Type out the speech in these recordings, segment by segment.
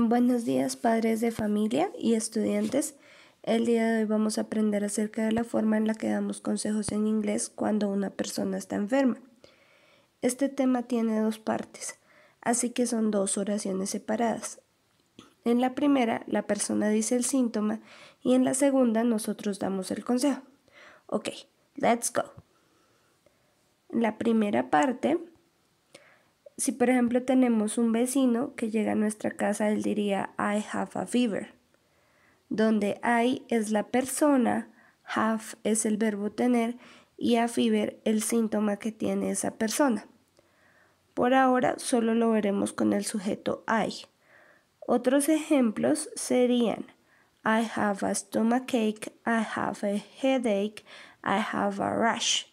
Buenos días padres de familia y estudiantes. El día de hoy vamos a aprender acerca de la forma en la que damos consejos en inglés cuando una persona está enferma. Este tema tiene dos partes, así que son dos oraciones separadas. En la primera, la persona dice el síntoma y en la segunda nosotros damos el consejo. Ok, let's go. La primera parte si por ejemplo tenemos un vecino que llega a nuestra casa, él diría I have a fever, donde I es la persona, have es el verbo tener y a fever el síntoma que tiene esa persona. Por ahora solo lo veremos con el sujeto I. Otros ejemplos serían I have a stomachache, I have a headache, I have a rash.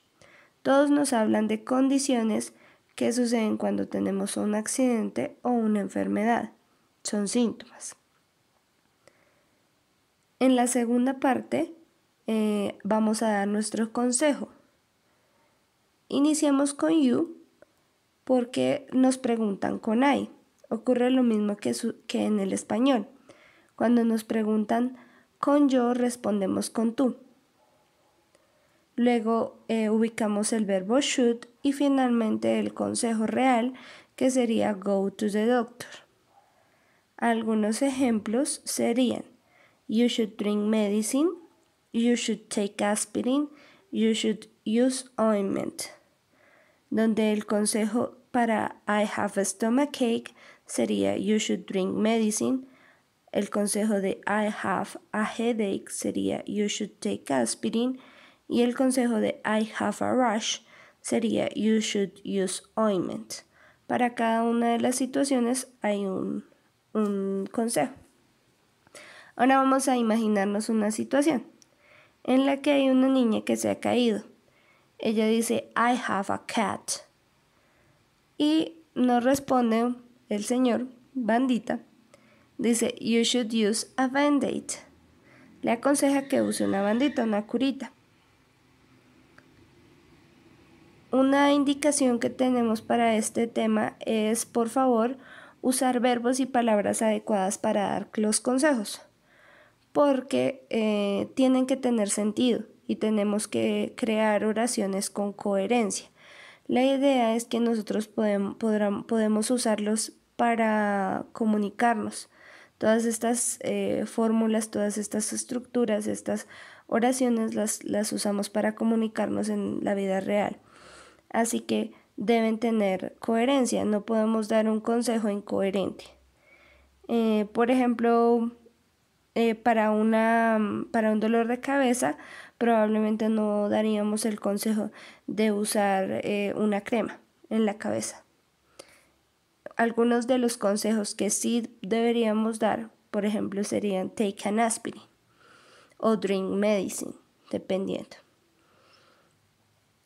Todos nos hablan de condiciones ¿Qué suceden cuando tenemos un accidente o una enfermedad. Son síntomas. En la segunda parte eh, vamos a dar nuestro consejo. Iniciamos con you porque nos preguntan con I. Ocurre lo mismo que, que en el español. Cuando nos preguntan con yo respondemos con tú. Luego eh, ubicamos el verbo should y finalmente el consejo real, que sería go to the doctor. Algunos ejemplos serían you should drink medicine, you should take aspirin, you should use ointment, donde el consejo para I have a ache sería you should drink medicine, el consejo de I have a headache sería you should take aspirin y el consejo de I have a rash sería You should use ointment. Para cada una de las situaciones hay un, consejo. Ahora vamos a imaginarnos una situación en la que hay una niña que se ha caído. Ella dice, I have a cat. Y nos responde el señor, bandita, dice, You should use a band-aid. Le aconseja que use una bandita, una curita. Una indicación que tenemos para este tema es, por favor, usar verbos y palabras adecuadas para dar los consejos, porque eh, tienen que tener sentido y tenemos que crear oraciones con coherencia. La idea es que nosotros podemos, usarlos para comunicarnos. Todas estas eh, fórmulas, todas estas estructuras, estas oraciones las usamos para comunicarnos en la vida real. Así que deben tener coherencia, no podemos dar un consejo incoherente. Eh, por ejemplo, eh, para, un dolor de cabeza, probablemente no daríamos el consejo de usar eh, una crema en la cabeza. Algunos de los consejos que sí deberíamos dar, por ejemplo, serían take an aspirin o drink medicine, dependiendo.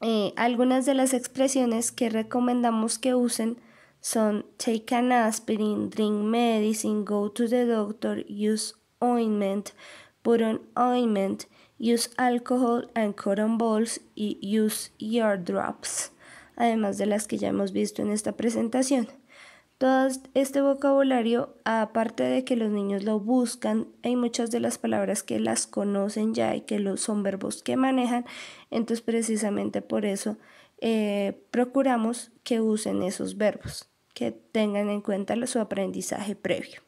Eh, algunas de las expresiones que recomendamos que usen son take an aspirin, drink medicine, go to the doctor, use ointment, put on ointment, use alcohol and cotton balls y use drops, además de las que ya hemos visto en esta presentación. Todo este vocabulario, aparte de que los niños lo buscan, hay muchas de las palabras que las conocen ya y que son verbos que manejan, entonces precisamente por eso eh, procuramos que usen esos verbos, que tengan en cuenta su aprendizaje previo.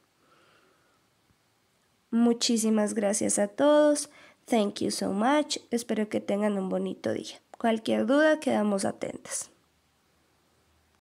Muchísimas gracias a todos. Thank you so much. Espero que tengan un bonito día. Cualquier duda, quedamos atentas.